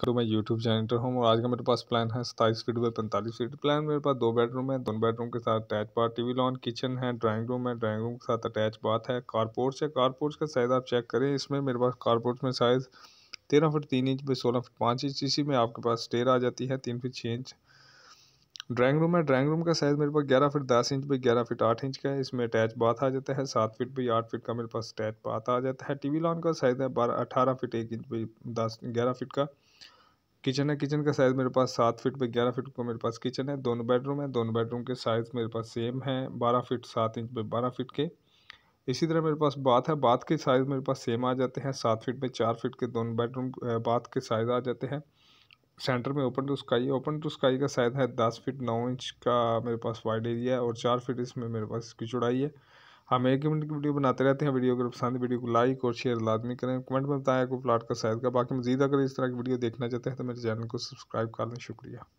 करूँ मैं YouTube janitor हूँ और आज का मेरे पास प्लान है सताईस फीट बाई पैंतालीस फीट प्लान मेरे पास दो बेडरूम है दोनों बेडरूम के साथ अटैच बाथ वी लॉन किचन है ड्राइंग रूम है ड्राइंग रूम के साथ अटैच बाथ है कारपोर्ट्स है कारपोर्ट्स का साइज़ आप चेक करें इसमें मेरे पास कारपोर्ट्स में साइज़ तेरह फिट तीन इंच बाई सोलह फिट पाँच इंच इसी में आपके पास स्टेयर आ जाती है तीन फीट छः इंच ड्राइंग रूम है ड्राइंग रूम का साइज़ मेरे पास ग्यारह फीट दस इंच बाई ग्यारह फीट आठ इंच का है इसमें अटैच बाथ आ जाता है सात फीट बाई आठ फीट का मेरे पास अटैच बाथ आ जाता है टीवी लॉन का साइज़ है बारह अठारह फीट एक इंच बाई दस ग्यारह फीट का किचन है किचन का साइज़ मेरे पास सात फीट बाई ग्यारह फीट का मेरे पास किचन है दोनों बेडरूम है दोनों बेडरूम के साइज़ मेरे पास सेम है बारह फिट सात इंच बाई बारह फिट के इसी तरह मेरे पास बाथ है बाथ के साइज़ मेरे पास सेम आ जाते हैं सात फिट बाई चार फिट के दोनों बेडरूम बाथ के साइज़ आ जाते हैं सेंटर में open to sky open to sky का शायद है दस फीट नौ इंच का मेरे पास वाइड एरिया है और चार फीट इसमें मेरे पास इसकी चौड़ाई है हम एक मिनट की वीडियो बनाते रहते हैं वीडियो अगर पसंद वीडियो को लाइक और शेयर लादमी करें कमेंट में बताएं आपको प्लाट का साइज का बाकी मजीद अगर इस तरह की वीडियो देखना चाहते हैं तो मेरे चैनल को सब्सक्राइब कर लें शुक्रिया